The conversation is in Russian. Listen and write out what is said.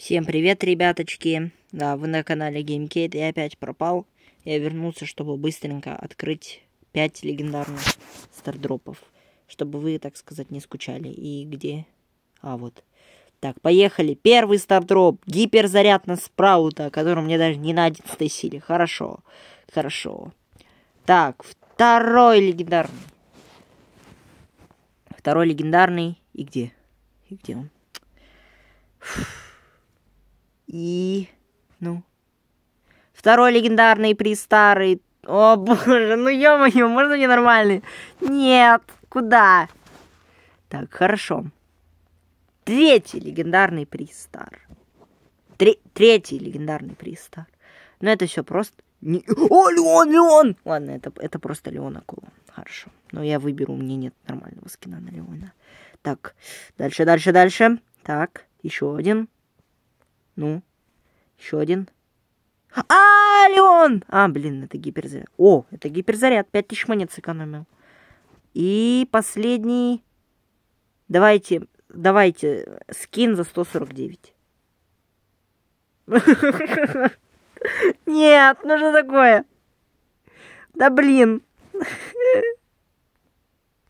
Всем привет, ребяточки! Да, вы на канале GameCade, я опять пропал. Я вернулся, чтобы быстренько открыть 5 легендарных стардропов. Чтобы вы, так сказать, не скучали. И где? А, вот. Так, поехали. Первый стардроп. Гиперзаряд на спраута, который мне даже не на 11 силе. Хорошо. Хорошо. Так, второй легендарный. Второй легендарный. И где? И где он? Фух. И... ну... Второй легендарный приз старый. О, боже, ну ё-моё, можно мне нормальный? Нет, куда? Так, хорошо. Третий легендарный пристар Три... Третий легендарный пристар Но это все просто... Не... О, Леон, Леон! Ладно, это, это просто Леон Акула. Хорошо. Но я выберу, мне нет нормального скина на Леона. Так, дальше, дальше, дальше. Так, еще один. Ну, еще один. А, Леон! А, блин, это гиперзаряд. О, это гиперзаряд. 5000 монет сэкономил. И последний. Давайте, давайте, скин за 149. Нет, ну что такое? Да блин.